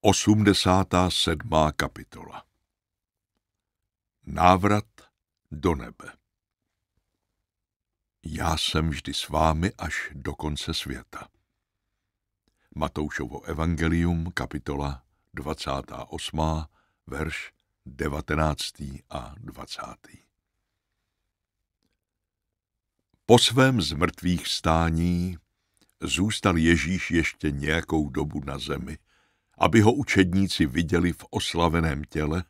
87. kapitola Návrat do nebe Já jsem vždy s vámi až do konce světa. Matoušovo evangelium, kapitola 28, verš 19. a 20. Po svém zmrtvých stání zůstal Ježíš ještě nějakou dobu na zemi – aby ho učedníci viděli v oslaveném těle,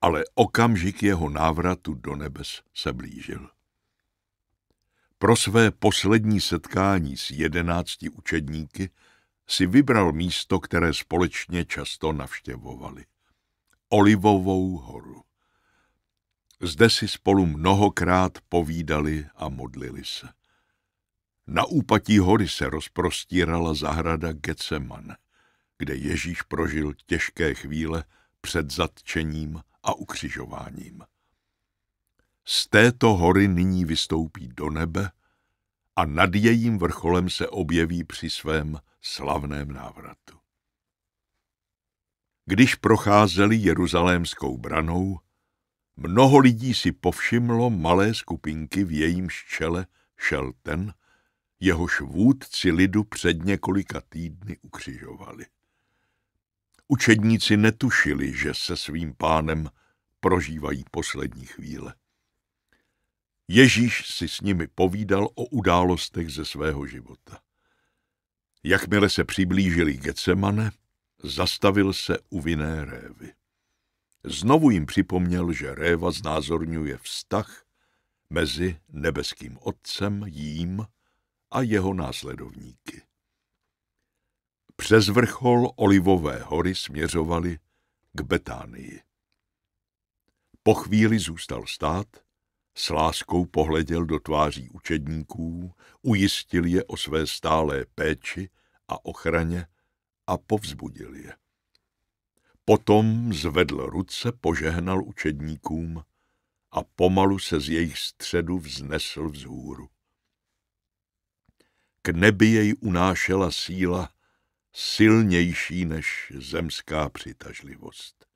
ale okamžik jeho návratu do nebes se blížil. Pro své poslední setkání s jedenácti učedníky si vybral místo, které společně často navštěvovali. Olivovou horu. Zde si spolu mnohokrát povídali a modlili se. Na úpatí hory se rozprostírala zahrada Getsemane – kde Ježíš prožil těžké chvíle před zatčením a ukřižováním. Z této hory nyní vystoupí do nebe a nad jejím vrcholem se objeví při svém slavném návratu. Když procházeli jeruzalémskou branou, mnoho lidí si povšimlo malé skupinky, v jejím čele šel ten, jehož vůdci lidu před několika týdny ukřižovali. Učedníci netušili, že se svým pánem prožívají poslední chvíle. Ježíš si s nimi povídal o událostech ze svého života. Jakmile se přiblížili Getsemane, zastavil se u vinné révy. Znovu jim připomněl, že réva znázorňuje vztah mezi nebeským otcem, jím a jeho následovníky. Přes vrchol Olivové hory směřovali k Betánii. Po chvíli zůstal stát, s láskou pohleděl do tváří učedníků, ujistil je o své stálé péči a ochraně a povzbudil je. Potom zvedl ruce, požehnal učedníkům a pomalu se z jejich středu vznesl vzhůru. K nebi jej unášela síla silnější než zemská přitažlivost.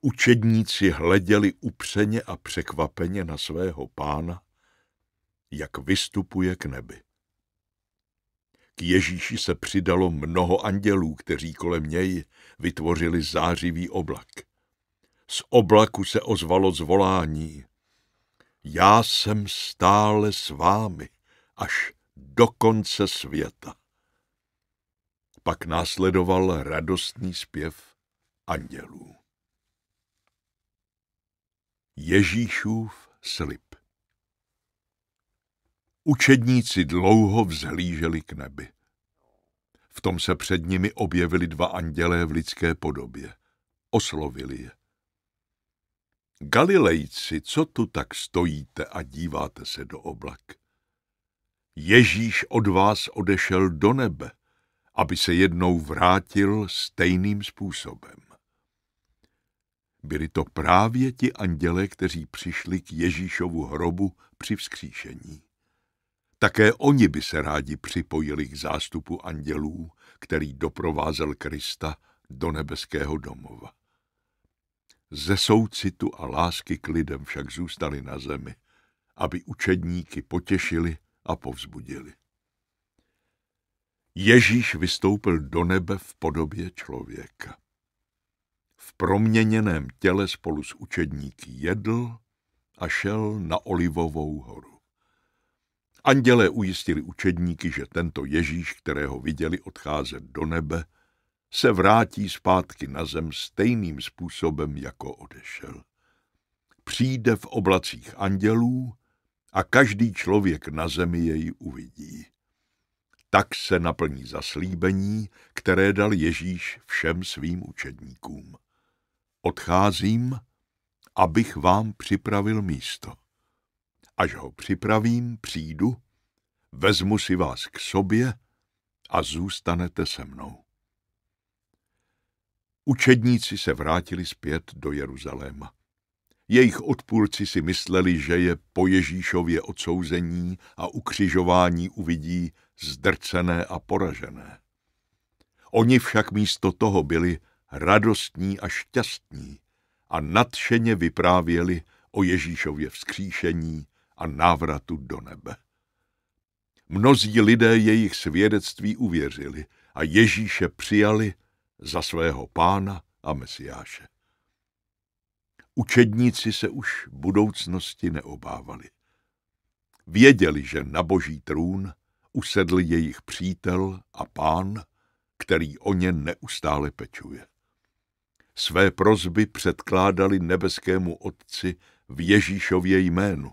Učedníci hleděli upřeně a překvapeně na svého pána, jak vystupuje k nebi. K Ježíši se přidalo mnoho andělů, kteří kolem něj vytvořili zářivý oblak. Z oblaku se ozvalo zvolání. Já jsem stále s vámi až do konce světa. Pak následoval radostný zpěv andělů. Ježíšův slib Učedníci dlouho vzhlíželi k nebi. V tom se před nimi objevili dva andělé v lidské podobě. Oslovili je. Galilejci, co tu tak stojíte a díváte se do oblak? Ježíš od vás odešel do nebe aby se jednou vrátil stejným způsobem. Byli to právě ti anděle, kteří přišli k Ježíšovu hrobu při vzkříšení. Také oni by se rádi připojili k zástupu andělů, který doprovázel Krista do nebeského domova. Ze soucitu a lásky k lidem však zůstali na zemi, aby učedníky potěšili a povzbudili. Ježíš vystoupil do nebe v podobě člověka. V proměněném těle spolu s učedníky jedl a šel na Olivovou horu. Andělé ujistili učedníky, že tento Ježíš, kterého viděli odcházet do nebe, se vrátí zpátky na zem stejným způsobem, jako odešel. Přijde v oblacích andělů a každý člověk na zemi jej uvidí. Tak se naplní zaslíbení, které dal Ježíš všem svým učedníkům. Odcházím, abych vám připravil místo. Až ho připravím, přijdu, vezmu si vás k sobě a zůstanete se mnou. Učedníci se vrátili zpět do Jeruzaléma. Jejich odpůrci si mysleli, že je po Ježíšově odsouzení a ukřižování uvidí zdrcené a poražené. Oni však místo toho byli radostní a šťastní a nadšeně vyprávěli o Ježíšově vzkříšení a návratu do nebe. Mnozí lidé jejich svědectví uvěřili a Ježíše přijali za svého pána a mesiáše. Učedníci se už budoucnosti neobávali. Věděli, že na boží trůn usedl jejich přítel a pán, který o ně neustále pečuje. Své prozby předkládali nebeskému Otci v Ježíšově jménu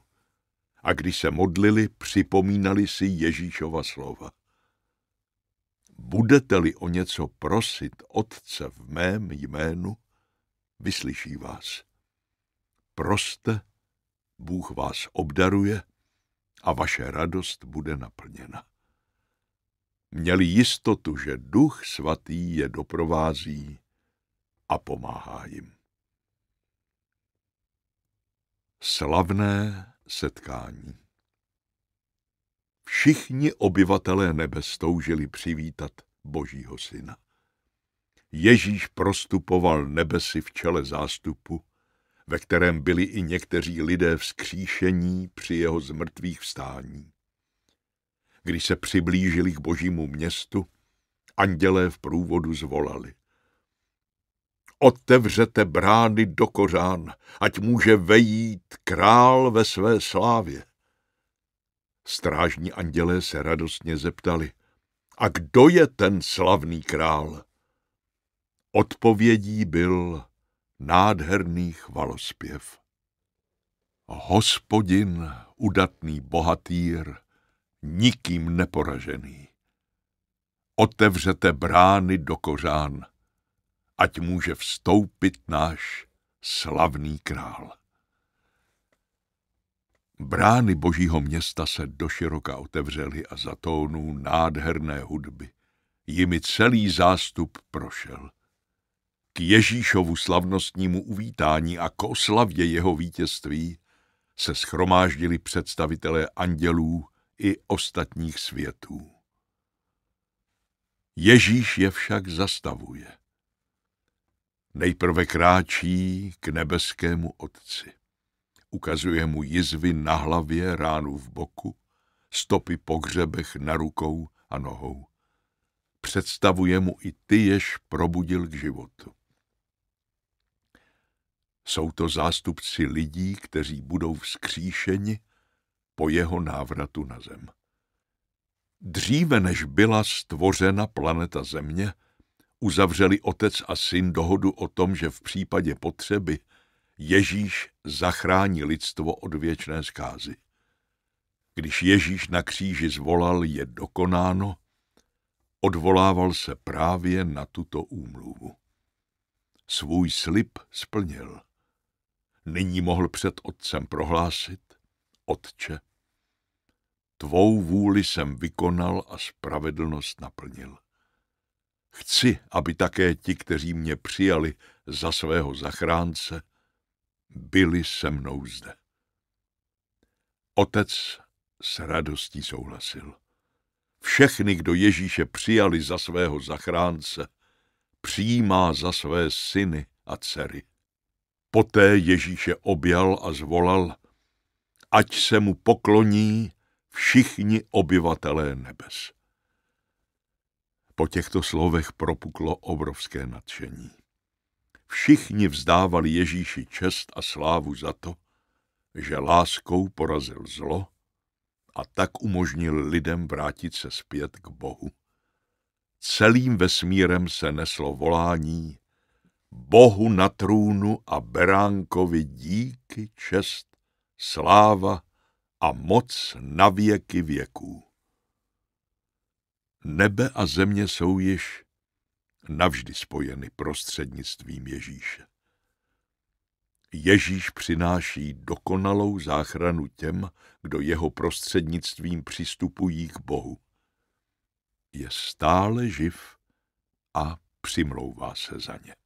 a když se modlili, připomínali si Ježíšova slova. Budete-li o něco prosit Otce v mém jménu, vyslyší vás proste, Bůh vás obdaruje a vaše radost bude naplněna. Měli jistotu, že Duch Svatý je doprovází a pomáhá jim. Slavné setkání Všichni obyvatelé nebe stoužili přivítat Božího Syna. Ježíš prostupoval nebesy v čele zástupu, ve kterém byli i někteří lidé vzkříšení při jeho zmrtvých vstání. Když se přiblížili k božímu městu, andělé v průvodu zvolali. Otevřete brány do kořán, ať může vejít král ve své slávě. Strážní andělé se radostně zeptali, a kdo je ten slavný král? Odpovědí byl nádherný chvalospěv. Hospodin, udatný bohatýr, nikým neporažený. Otevřete brány do kořán, ať může vstoupit náš slavný král. Brány božího města se doširoka otevřely a za nádherné hudby jimi celý zástup prošel k Ježíšovu slavnostnímu uvítání a k oslavě jeho vítězství se schromáždili představitelé andělů i ostatních světů. Ježíš je však zastavuje. Nejprve kráčí k nebeskému otci. Ukazuje mu jizvy na hlavě, ránu v boku, stopy po hřebech na rukou a nohou. Představuje mu i ty, jež probudil k životu. Jsou to zástupci lidí, kteří budou vzkříšeni po jeho návratu na Zem. Dříve než byla stvořena planeta Země, uzavřeli otec a syn dohodu o tom, že v případě potřeby Ježíš zachrání lidstvo od věčné zkázy. Když Ježíš na kříži zvolal je dokonáno, odvolával se právě na tuto úmluvu. Svůj slib splnil nyní mohl před otcem prohlásit, Otče, tvou vůli jsem vykonal a spravedlnost naplnil. Chci, aby také ti, kteří mě přijali za svého zachránce, byli se mnou zde. Otec s radostí souhlasil. Všechny, kdo Ježíše přijali za svého zachránce, přijímá za své syny a dcery. Poté Ježíše objal a zvolal, ať se mu pokloní všichni obyvatelé nebes. Po těchto slovech propuklo obrovské nadšení. Všichni vzdávali Ježíši čest a slávu za to, že láskou porazil zlo a tak umožnil lidem vrátit se zpět k Bohu. Celým vesmírem se neslo volání Bohu na trůnu a Beránkovi díky, čest, sláva a moc na věky věků. Nebe a země jsou již navždy spojeny prostřednictvím Ježíše. Ježíš přináší dokonalou záchranu těm, kdo jeho prostřednictvím přistupují k Bohu. Je stále živ a přimlouvá se za ně.